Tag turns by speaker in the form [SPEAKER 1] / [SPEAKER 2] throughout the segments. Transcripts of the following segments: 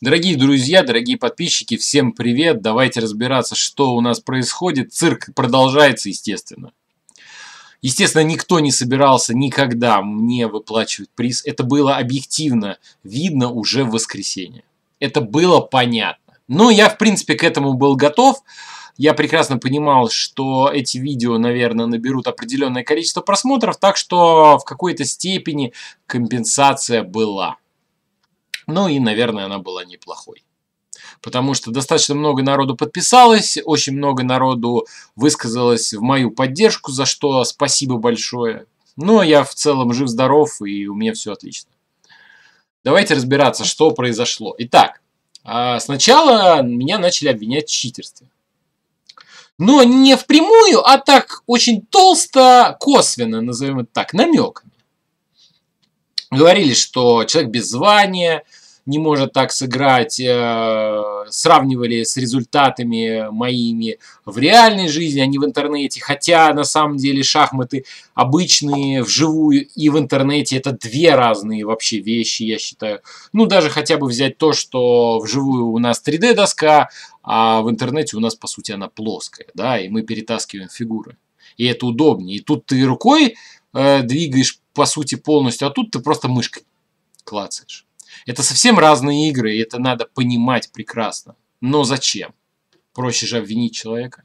[SPEAKER 1] Дорогие друзья, дорогие подписчики, всем привет. Давайте разбираться, что у нас происходит. Цирк продолжается, естественно. Естественно, никто не собирался никогда мне выплачивать приз. Это было объективно видно уже в воскресенье. Это было понятно. Но я, в принципе, к этому был готов. Я прекрасно понимал, что эти видео, наверное, наберут определенное количество просмотров, так что в какой-то степени компенсация была. Ну и, наверное, она была неплохой. Потому что достаточно много народу подписалось, очень много народу высказалось в мою поддержку, за что спасибо большое. Но ну, а я в целом жив-здоров и у меня все отлично. Давайте разбираться, что произошло. Итак, а, сначала меня начали обвинять в читерстве. Но не впрямую, а так очень толсто, косвенно, назовем это так, намеками. Говорили, что человек без звания, не может так сыграть, э, сравнивали с результатами моими в реальной жизни, а не в интернете. Хотя на самом деле шахматы обычные, вживую и в интернете это две разные вообще вещи, я считаю. Ну, даже хотя бы взять то, что вживую у нас 3D-доска, а в интернете у нас, по сути, она плоская, да, и мы перетаскиваем фигуры. И это удобнее. И тут ты рукой э, двигаешь, по сути, полностью, а тут ты просто мышкой клацаешь. Это совсем разные игры, и это надо понимать прекрасно. Но зачем? Проще же обвинить человека.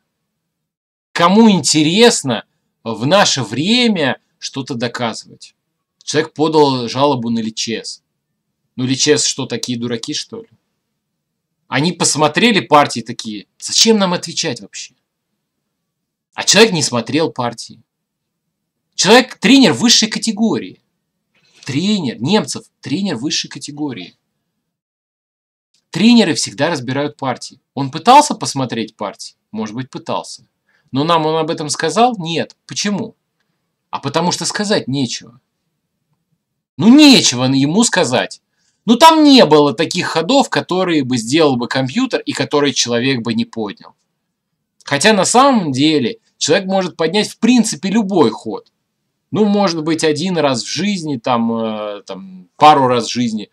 [SPEAKER 1] Кому интересно в наше время что-то доказывать? Человек подал жалобу на Личес. Ну, Личес что, такие дураки, что ли? Они посмотрели партии такие, зачем нам отвечать вообще? А человек не смотрел партии. Человек тренер высшей категории. Тренер, немцев, тренер высшей категории. Тренеры всегда разбирают партии. Он пытался посмотреть партии? Может быть, пытался. Но нам он об этом сказал? Нет. Почему? А потому что сказать нечего. Ну, нечего ему сказать. Ну, там не было таких ходов, которые бы сделал бы компьютер и которые человек бы не поднял. Хотя на самом деле человек может поднять в принципе любой ход. Ну, может быть, один раз в жизни, там, э, там пару раз в жизни,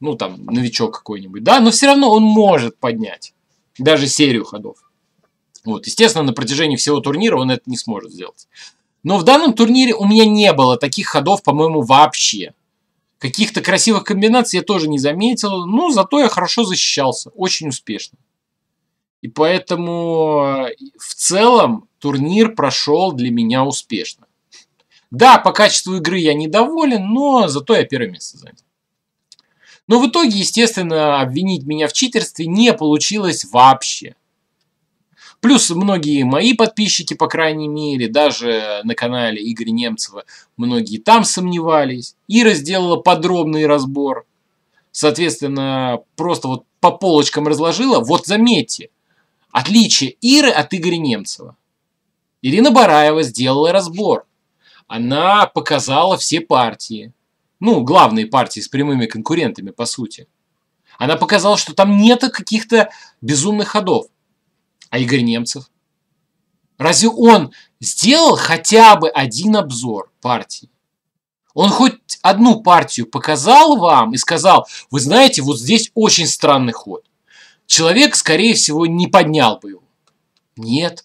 [SPEAKER 1] ну, там, новичок какой-нибудь, да, но все равно он может поднять даже серию ходов. Вот, естественно, на протяжении всего турнира он это не сможет сделать. Но в данном турнире у меня не было таких ходов, по-моему, вообще. Каких-то красивых комбинаций я тоже не заметил, но зато я хорошо защищался, очень успешно. И поэтому э, в целом турнир прошел для меня успешно. Да, по качеству игры я недоволен, но зато я первое место занял. Но в итоге, естественно, обвинить меня в читерстве не получилось вообще. Плюс многие мои подписчики, по крайней мере, даже на канале Игоря Немцева, многие там сомневались. Ира сделала подробный разбор. Соответственно, просто вот по полочкам разложила. Вот заметьте, отличие Иры от Игоря Немцева. Ирина Бараева сделала разбор она показала все партии. Ну, главные партии с прямыми конкурентами, по сути. Она показала, что там нет каких-то безумных ходов. А Игорь Немцев? Разве он сделал хотя бы один обзор партии? Он хоть одну партию показал вам и сказал, вы знаете, вот здесь очень странный ход. Человек, скорее всего, не поднял бы его. Нет.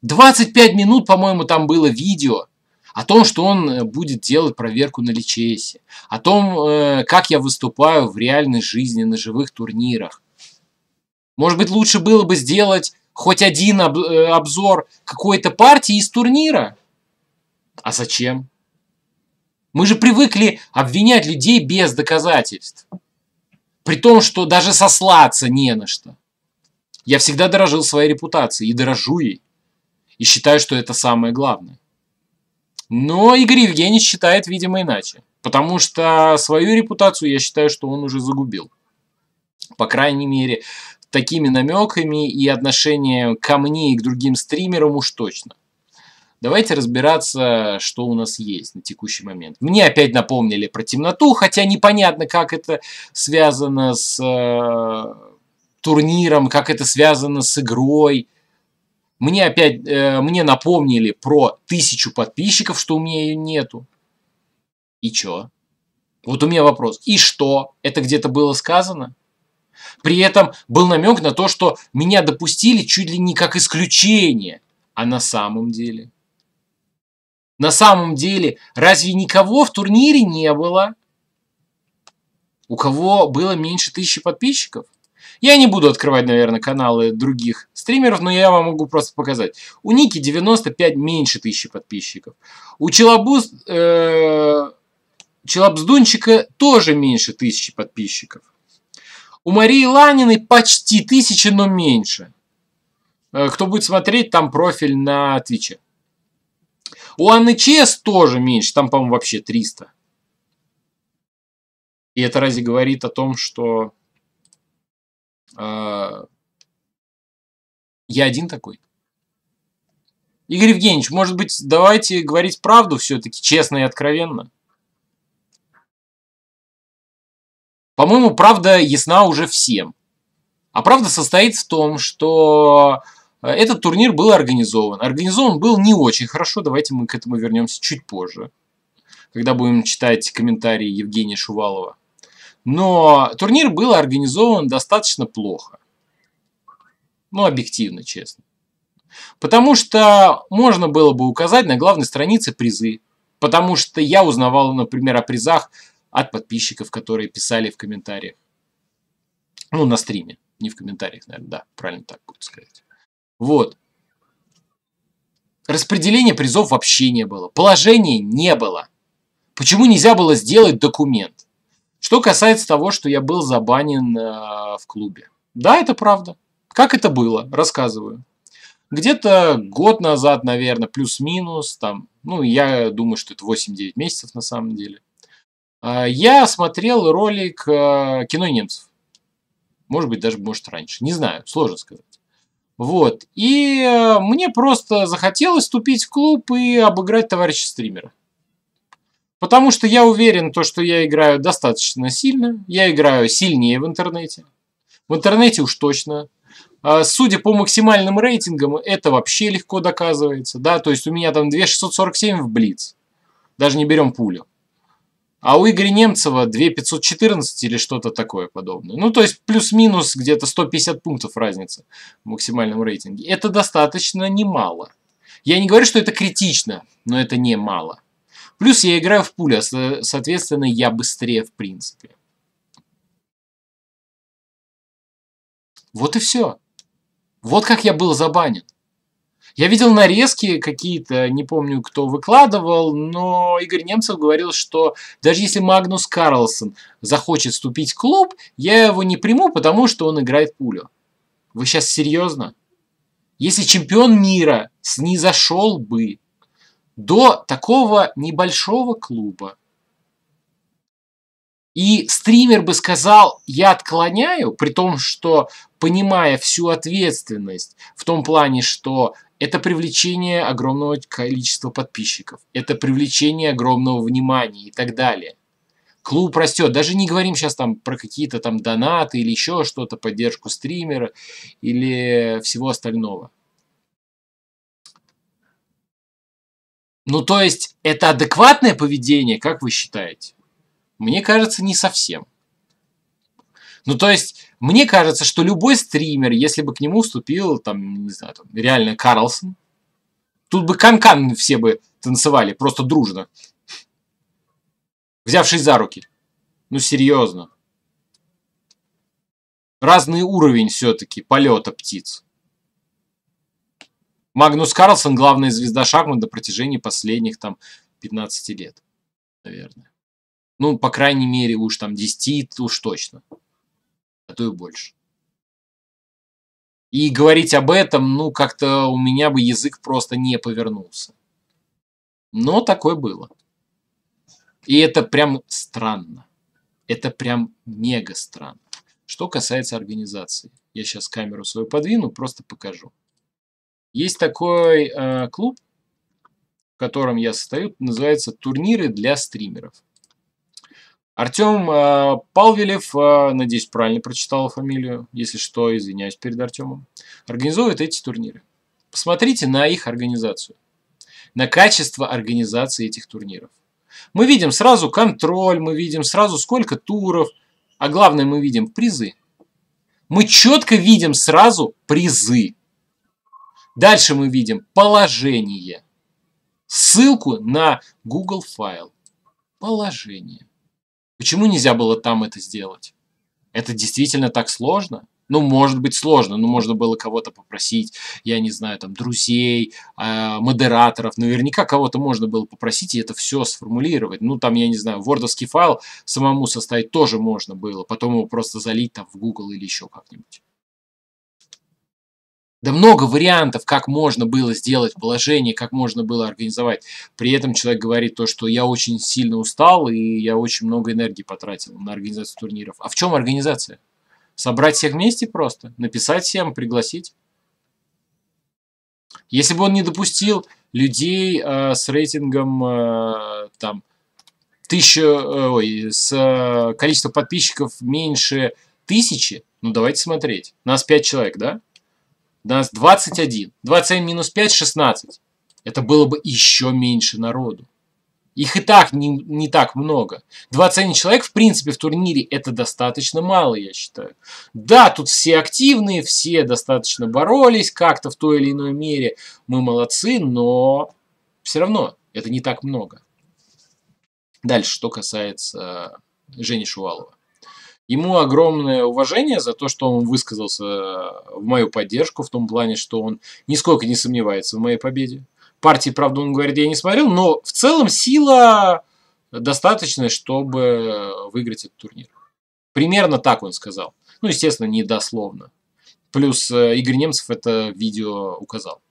[SPEAKER 1] 25 минут, по-моему, там было видео – о том, что он э, будет делать проверку на личесе, о том, э, как я выступаю в реальной жизни на живых турнирах. Может быть, лучше было бы сделать хоть один об э, обзор какой-то партии из турнира? А зачем? Мы же привыкли обвинять людей без доказательств. При том, что даже сослаться не на что. Я всегда дорожил своей репутацией и дорожу ей. И считаю, что это самое главное. Но Игорь Евгеньевич считает, видимо, иначе. Потому что свою репутацию я считаю, что он уже загубил. По крайней мере, такими намеками и отношением ко мне и к другим стримерам уж точно. Давайте разбираться, что у нас есть на текущий момент. Мне опять напомнили про темноту, хотя непонятно, как это связано с э, турниром, как это связано с игрой. Мне опять, э, мне напомнили про тысячу подписчиков, что у меня ее нету. И чё? Вот у меня вопрос. И что? Это где-то было сказано? При этом был намек на то, что меня допустили чуть ли не как исключение. А на самом деле? На самом деле, разве никого в турнире не было? У кого было меньше тысячи подписчиков? Я не буду открывать, наверное, каналы других стримеров, но я вам могу просто показать. У Ники 95 меньше тысячи подписчиков. У Челобуз... Э, тоже меньше тысячи подписчиков. У Марии Ланиной почти тысяча, но меньше. Э, кто будет смотреть, там профиль на Твиче. У Анны Чес тоже меньше, там, по-моему, вообще 300. И это разве говорит о том, что а, я один такой. Игорь Евгеньевич, может быть, давайте говорить правду все-таки, честно и откровенно? По-моему, правда ясна уже всем. А правда состоит в том, что э, этот турнир был организован. Организован был не очень хорошо, давайте мы к этому вернемся чуть позже, когда будем читать комментарии Евгения Шувалова. Но турнир был организован достаточно плохо. Ну, объективно, честно. Потому что можно было бы указать на главной странице призы. Потому что я узнавал, например, о призах от подписчиков, которые писали в комментариях. Ну, на стриме. Не в комментариях, наверное, да. Правильно так будет сказать. Вот. Распределения призов вообще не было. Положения не было. Почему нельзя было сделать документ? Что касается того, что я был забанен э, в клубе. Да, это правда. Как это было, рассказываю. Где-то год назад, наверное, плюс-минус, там, ну, я думаю, что это 8-9 месяцев на самом деле. А, я смотрел ролик э, кино немцев. Может быть, даже, может, раньше. Не знаю, сложно сказать. Вот. И э, мне просто захотелось вступить в клуб и обыграть товарища стримера. Потому что я уверен, то, что я играю достаточно сильно. Я играю сильнее в интернете. В интернете уж точно. А, судя по максимальным рейтингам, это вообще легко доказывается. Да? То есть у меня там 2647 в Блиц. Даже не берем пулю. А у Игоря Немцева 2514 или что-то такое подобное. Ну, то есть плюс-минус где-то 150 пунктов разница в максимальном рейтинге. Это достаточно немало. Я не говорю, что это критично, но это немало. Плюс я играю в пуля, соответственно, я быстрее в принципе. Вот и все. Вот как я был забанен. Я видел нарезки какие-то, не помню, кто выкладывал, но Игорь Немцев говорил, что даже если Магнус Карлсон захочет вступить в клуб, я его не приму, потому что он играет пулю. Вы сейчас серьезно? Если чемпион мира снизошел бы до такого небольшого клуба. И стример бы сказал, я отклоняю, при том, что понимая всю ответственность в том плане, что это привлечение огромного количества подписчиков, это привлечение огромного внимания и так далее. Клуб растет. Даже не говорим сейчас там про какие-то там донаты или еще что-то, поддержку стримера или всего остального. Ну, то есть, это адекватное поведение, как вы считаете? Мне кажется, не совсем. Ну, то есть, мне кажется, что любой стример, если бы к нему вступил, там, не знаю, там, реально Карлсон, тут бы канкан -кан все бы танцевали, просто дружно. Взявшись за руки. Ну, серьезно. Разный уровень все-таки полета птиц. Магнус Карлсон – главная звезда шахмат до протяжении последних там 15 лет, наверное. Ну, по крайней мере, уж там 10 уж точно, а то и больше. И говорить об этом, ну, как-то у меня бы язык просто не повернулся. Но такое было. И это прям странно. Это прям мега странно. Что касается организации. Я сейчас камеру свою подвину, просто покажу. Есть такой э, клуб, в котором я состою, называется «Турниры для стримеров». Артем э, Палвелев, э, надеюсь, правильно прочитал фамилию, если что, извиняюсь перед Артемом, организует эти турниры. Посмотрите на их организацию, на качество организации этих турниров. Мы видим сразу контроль, мы видим сразу сколько туров, а главное мы видим призы. Мы четко видим сразу призы. Дальше мы видим положение. Ссылку на Google файл. Положение. Почему нельзя было там это сделать? Это действительно так сложно? Ну, может быть, сложно, но можно было кого-то попросить, я не знаю, там, друзей, э, модераторов. Наверняка кого-то можно было попросить и это все сформулировать. Ну, там, я не знаю, вордовский файл самому составить тоже можно было, потом его просто залить там в Google или еще как-нибудь. Да много вариантов, как можно было сделать положение, как можно было организовать. При этом человек говорит то, что я очень сильно устал и я очень много энергии потратил на организацию турниров. А в чем организация? Собрать всех вместе просто, написать всем, пригласить. Если бы он не допустил людей э, с рейтингом э, там тысяча, э, ой, с э, количеством подписчиков меньше тысячи, ну давайте смотреть. Нас пять человек, да? нас 21. 21 минус 5 – 16. Это было бы еще меньше народу. Их и так не, не так много. 21 человек, в принципе, в турнире это достаточно мало, я считаю. Да, тут все активные, все достаточно боролись как-то в той или иной мере. Мы молодцы, но все равно это не так много. Дальше, что касается э, Жени Шувалова. Ему огромное уважение за то, что он высказался э, в мою поддержку, в том плане, что он нисколько не сомневается в моей победе. Партии, правда, он говорит, я не смотрел, но в целом сила достаточная, чтобы выиграть этот турнир. Примерно так он сказал. Ну, естественно, недословно. Плюс э, Игорь Немцев это видео указал.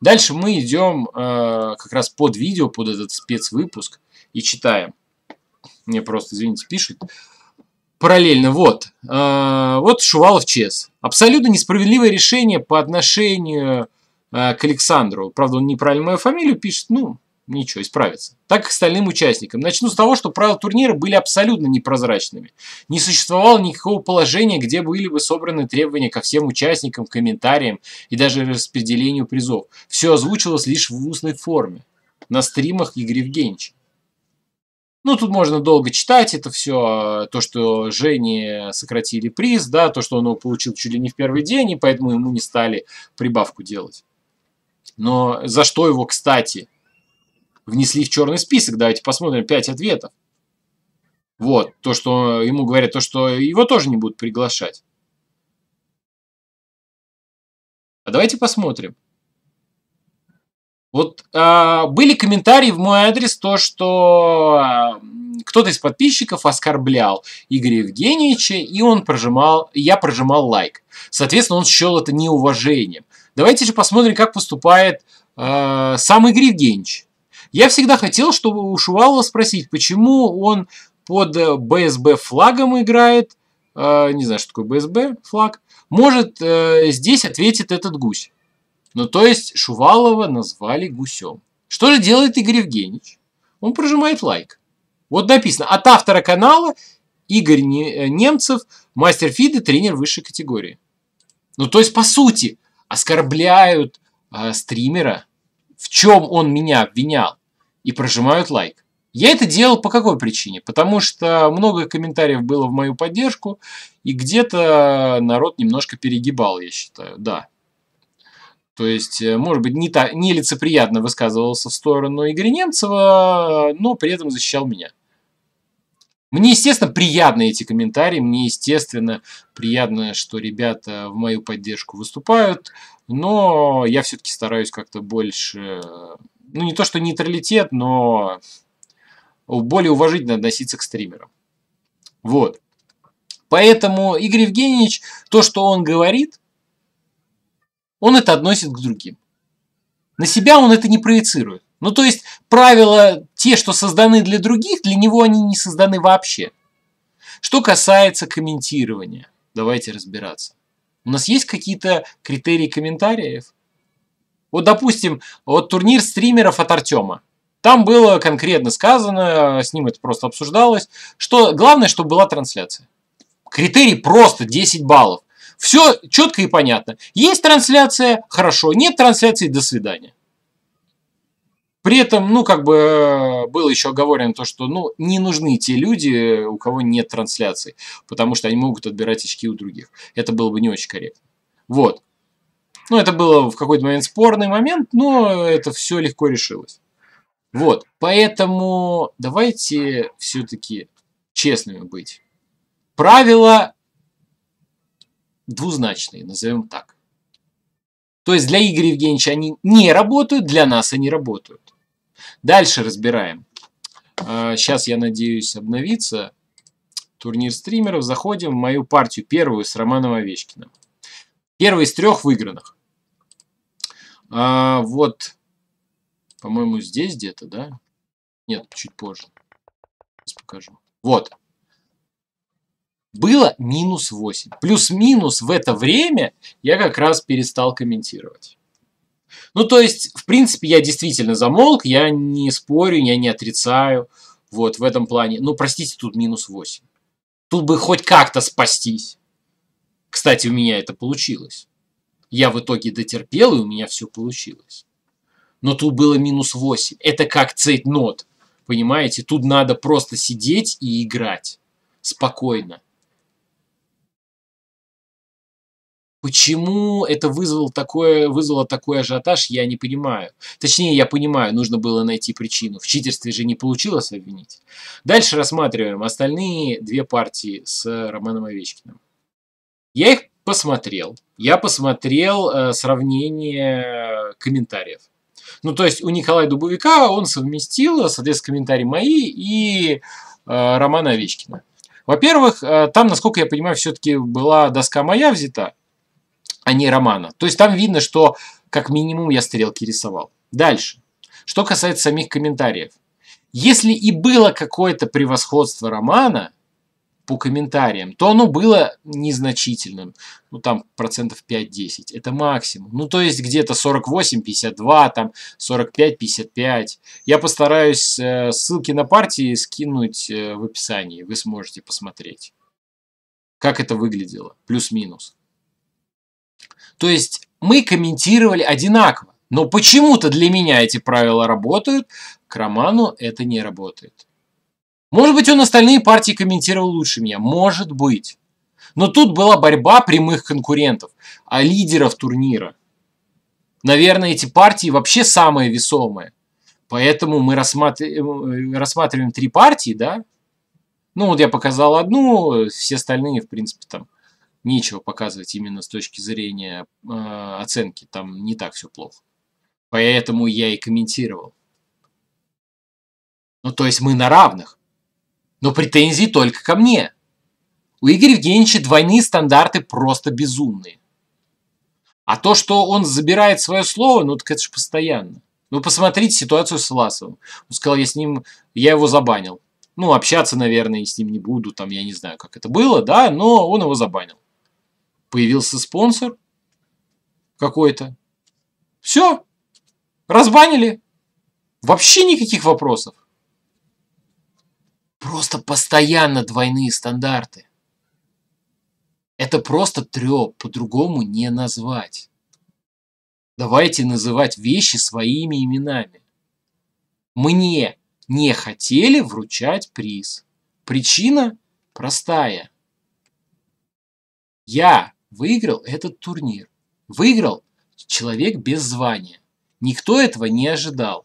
[SPEAKER 1] Дальше мы идем э, как раз под видео, под этот спецвыпуск и читаем. Мне просто, извините, пишет параллельно, вот, а, вот Шувалов Чес. Абсолютно несправедливое решение по отношению а, к Александру. Правда, он неправильно мою фамилию пишет, ну, ничего, исправится. Так и к остальным участникам. Начну с того, что правила турнира были абсолютно непрозрачными. Не существовало никакого положения, где были бы собраны требования ко всем участникам, комментариям и даже распределению призов. Все озвучилось лишь в устной форме на стримах Игоря Евгеньевича. Ну, тут можно долго читать это все, э, то, что Жене сократили приз, да, то, что он его получил чуть ли не в первый день, и поэтому ему не стали прибавку делать. Но за что его, кстати, внесли в черный список? Давайте посмотрим пять ответов. Вот, то, что ему говорят, то, что его тоже не будут приглашать. А давайте посмотрим. Вот э, были комментарии в мой адрес то, что э, кто-то из подписчиков оскорблял Игоря Евгеньевича, и он прожимал, я прожимал лайк. Соответственно, он счел это неуважением. Давайте же посмотрим, как поступает э, сам Игорь Евгеньевич. Я всегда хотел, чтобы у Шувалова спросить, почему он под БСБ флагом играет, э, не знаю, что такое БСБ флаг, может, э, здесь ответит этот гусь. Ну, то есть Шувалова назвали гусем. Что же делает Игорь Евгеньевич? Он прожимает лайк. Вот написано, от автора канала Игорь э, Немцев, мастер фида, тренер высшей категории. Ну, то есть, по сути, оскорбляют э, стримера, в чем он меня обвинял, и прожимают лайк. Я это делал по какой причине? Потому что много комментариев было в мою поддержку, и где-то народ немножко перегибал, я считаю, да. То есть, э, может быть, не та, лицеприятно высказывался в сторону Игоря Немцева, но при этом защищал меня. Мне, естественно, приятны эти комментарии, мне, естественно, приятно, что ребята в мою поддержку выступают, но я все-таки стараюсь как-то больше, ну не то что нейтралитет, но более уважительно относиться к стримерам. Вот. Поэтому Игорь Евгеньевич, то, что он говорит, он это относит к другим. На себя он это не проецирует. Ну, то есть, правила, те, что созданы для других, для него они не созданы вообще. Что касается комментирования, давайте разбираться. У нас есть какие-то критерии комментариев? Вот, допустим, вот турнир стримеров от Артема. Там было конкретно сказано, с ним это просто обсуждалось, что главное, чтобы была трансляция. Критерий просто 10 баллов. Все четко и понятно. Есть трансляция, хорошо. Нет трансляции, до свидания. При этом, ну, как бы э, было еще оговорено то, что, ну, не нужны те люди, у кого нет трансляции, потому что они могут отбирать очки у других. Это было бы не очень корректно. Вот. Ну, это было в какой-то момент спорный момент, но это все легко решилось. Вот, поэтому давайте все-таки честными быть. Правила двузначные, назовем так. То есть для Игоря Евгеньевича они не работают, для нас они работают. Дальше разбираем. Сейчас а, я надеюсь обновиться. Турнир стримеров. Заходим в мою партию первую с Романом Овечкиным. Первый из трех выигранных. А, вот, по-моему, здесь где-то, да? Нет, чуть позже. Сейчас покажу. Вот было минус 8. Плюс-минус в это время я как раз перестал комментировать. Ну, то есть, в принципе, я действительно замолк, я не спорю, я не отрицаю. Вот, в этом плане. Ну, простите, тут минус 8. Тут бы хоть как-то спастись. Кстати, у меня это получилось. Я в итоге дотерпел, и у меня все получилось. Но тут было минус 8. Это как цейтнот, понимаете? Тут надо просто сидеть и играть спокойно. Почему это вызвало такое, вызвало такой ажиотаж, я не понимаю. Точнее, я понимаю, нужно было найти причину. В читерстве же не получилось обвинить. Дальше рассматриваем остальные две партии с Романом Овечкиным. Я их посмотрел. Я посмотрел э, сравнение комментариев. Ну, то есть у Николая Дубовика он совместил, соответственно, комментарии мои и э, Романа Овечкина. Во-первых, э, там, насколько я понимаю, все-таки была доска моя взята, а не романа. То есть там видно, что как минимум я стрелки рисовал. Дальше. Что касается самих комментариев. Если и было какое-то превосходство романа по комментариям, то оно было незначительным. Ну, там процентов 5-10. Это максимум. Ну, то есть где-то 48-52, там 45-55. Я постараюсь э, ссылки на партии скинуть э, в описании. Вы сможете посмотреть, как это выглядело. Плюс-минус. То есть мы комментировали одинаково, но почему-то для меня эти правила работают, к Роману это не работает. Может быть, он остальные партии комментировал лучше меня, может быть. Но тут была борьба прямых конкурентов, а лидеров турнира. Наверное, эти партии вообще самые весомые. Поэтому мы рассматриваем, э, рассматриваем три партии, да? Ну, вот я показал одну, все остальные, в принципе, там нечего показывать именно с точки зрения э, оценки, там не так все плохо. Поэтому я и комментировал. Ну, то есть мы на равных. Но претензии только ко мне. У Игоря Евгеньевича двойные стандарты просто безумные. А то, что он забирает свое слово, ну так это же постоянно. Ну посмотрите ситуацию с Власовым. Он сказал, я с ним, я его забанил. Ну, общаться, наверное, с ним не буду, там, я не знаю, как это было, да, но он его забанил. Появился спонсор какой-то. Все, разбанили. Вообще никаких вопросов. Просто постоянно двойные стандарты. Это просто треп, по-другому не назвать. Давайте называть вещи своими именами. Мне не хотели вручать приз. Причина простая. Я выиграл этот турнир. Выиграл человек без звания. Никто этого не ожидал.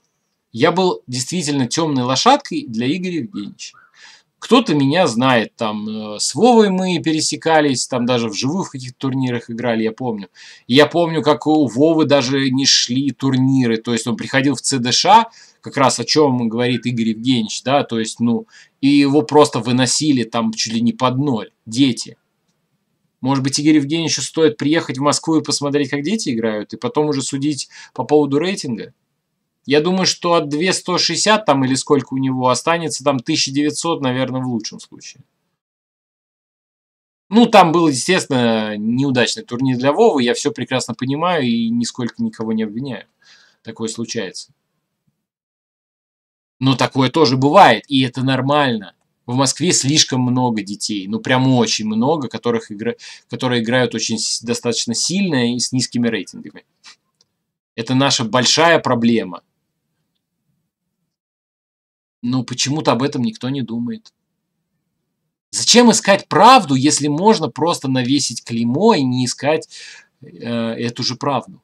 [SPEAKER 1] Я был действительно темной лошадкой для Игоря Евгеньевича. Кто-то меня знает, там э, с Вовой мы пересекались, там даже вживую в каких-то турнирах играли, я помню. я помню, как у Вовы даже не шли турниры, то есть он приходил в ЦДШ, как раз о чем говорит Игорь Евгеньевич, да, то есть, ну, и его просто выносили там чуть ли не под ноль, дети. Может быть, Игорь Евгеньевичу стоит приехать в Москву и посмотреть, как дети играют, и потом уже судить по поводу рейтинга? Я думаю, что от 2160 там или сколько у него останется, там 1900, наверное, в лучшем случае. Ну, там был, естественно, неудачный турнир для Вовы, я все прекрасно понимаю и нисколько никого не обвиняю. Такое случается. Но такое тоже бывает, и это нормально. В Москве слишком много детей, ну прям очень много, которых игра... которые играют очень достаточно сильно и с низкими рейтингами. Это наша большая проблема. Но почему-то об этом никто не думает. Зачем искать правду, если можно просто навесить клеймо и не искать э, эту же правду?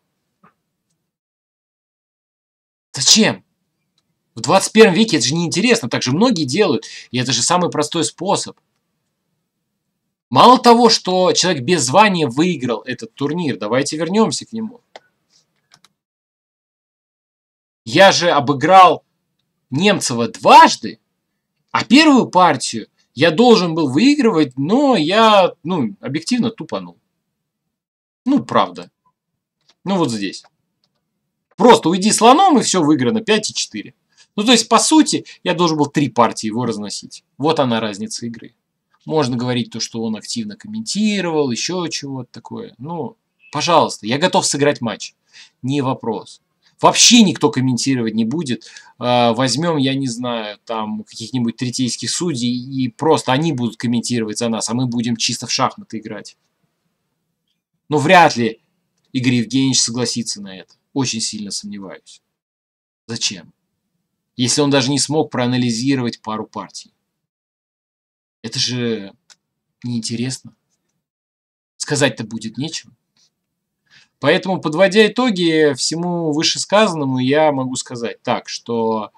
[SPEAKER 1] Зачем? В 21 веке это же неинтересно, так же многие делают, и это же самый простой способ. Мало того, что человек без звания выиграл этот турнир, давайте вернемся к нему. Я же обыграл Немцева дважды, а первую партию я должен был выигрывать, но я, ну, объективно тупанул. Ну, правда. Ну, вот здесь. Просто уйди слоном, и все выиграно. 5 и 4. Ну, то есть, по сути, я должен был три партии его разносить. Вот она разница игры. Можно говорить то, что он активно комментировал, еще чего-то такое. Ну, пожалуйста, я готов сыграть матч. Не вопрос. Вообще никто комментировать не будет. А, возьмем, я не знаю, там каких-нибудь третейских судей, и просто они будут комментировать за нас, а мы будем чисто в шахматы играть. Но ну, вряд ли Игорь Евгеньевич согласится на это. Очень сильно сомневаюсь. Зачем? если он даже не смог проанализировать пару партий. Это же неинтересно. Сказать-то будет нечего. Поэтому, подводя итоги всему вышесказанному, я могу сказать так, что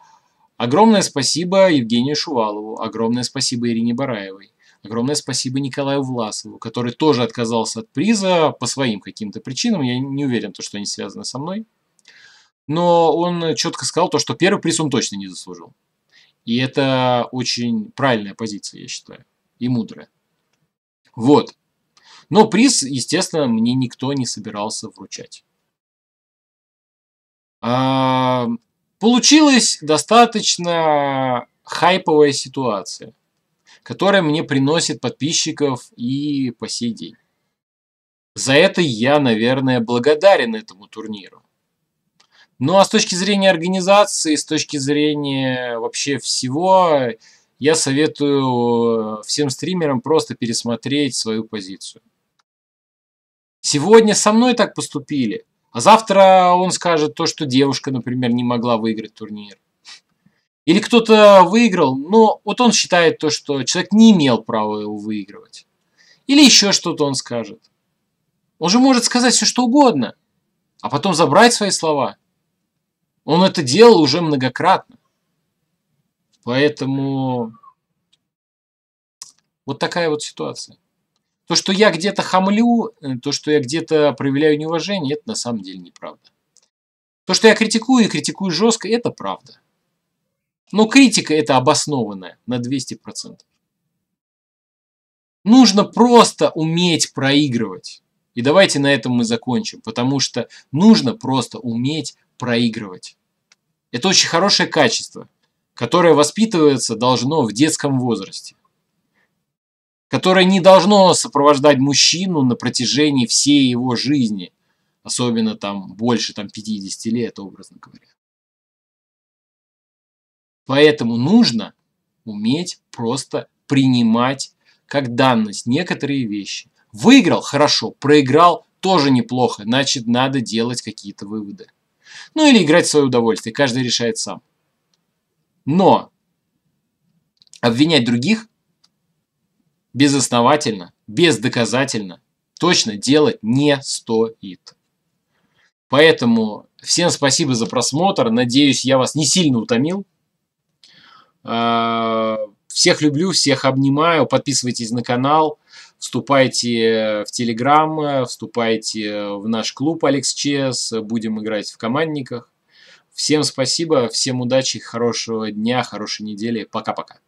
[SPEAKER 1] огромное спасибо Евгению Шувалову, огромное спасибо Ирине Бараевой, огромное спасибо Николаю Власову, который тоже отказался от приза по своим каким-то причинам. Я не уверен, что они связаны со мной но он э, четко сказал то, что первый приз он точно не заслужил. И это очень правильная позиция, я считаю, и мудрая. Вот. Но приз, естественно, мне никто не собирался вручать. А, получилась достаточно хайповая ситуация, которая мне приносит подписчиков и по сей день. За это я, наверное, благодарен этому турниру. Ну а с точки зрения организации, с точки зрения вообще всего, я советую э, всем стримерам просто пересмотреть свою позицию. Сегодня со мной так поступили, а завтра он скажет то, что девушка, например, не могла выиграть турнир. Или кто-то выиграл, но вот он считает то, что человек не имел права его выигрывать. Или еще что-то он скажет. Он же может сказать все, что угодно, а потом забрать свои слова – он это делал уже многократно. Поэтому вот такая вот ситуация. То, что я где-то хамлю, э, то, что я где-то проявляю неуважение, это на самом деле неправда. То, что я критикую и критикую жестко, это правда. Но критика это обоснованная на 200%. Нужно просто уметь проигрывать. И давайте на этом мы закончим, потому что нужно просто уметь проигрывать. Это очень хорошее качество, которое воспитывается должно в детском возрасте, которое не должно сопровождать мужчину на протяжении всей его жизни, особенно там больше там, 50 лет, образно говоря. Поэтому нужно уметь просто принимать как данность некоторые вещи. Выиграл – хорошо, проиграл – тоже неплохо, значит, надо делать какие-то выводы. Ну или играть в свое удовольствие, каждый решает сам. Но обвинять других безосновательно, бездоказательно, точно делать не стоит. Поэтому всем спасибо за просмотр. Надеюсь, я вас не сильно утомил. А, всех люблю, всех обнимаю. Подписывайтесь на канал. Вступайте в Телеграм, вступайте в наш клуб Алекс Чес, будем играть в командниках. Всем спасибо, всем удачи, хорошего дня, хорошей недели. Пока-пока.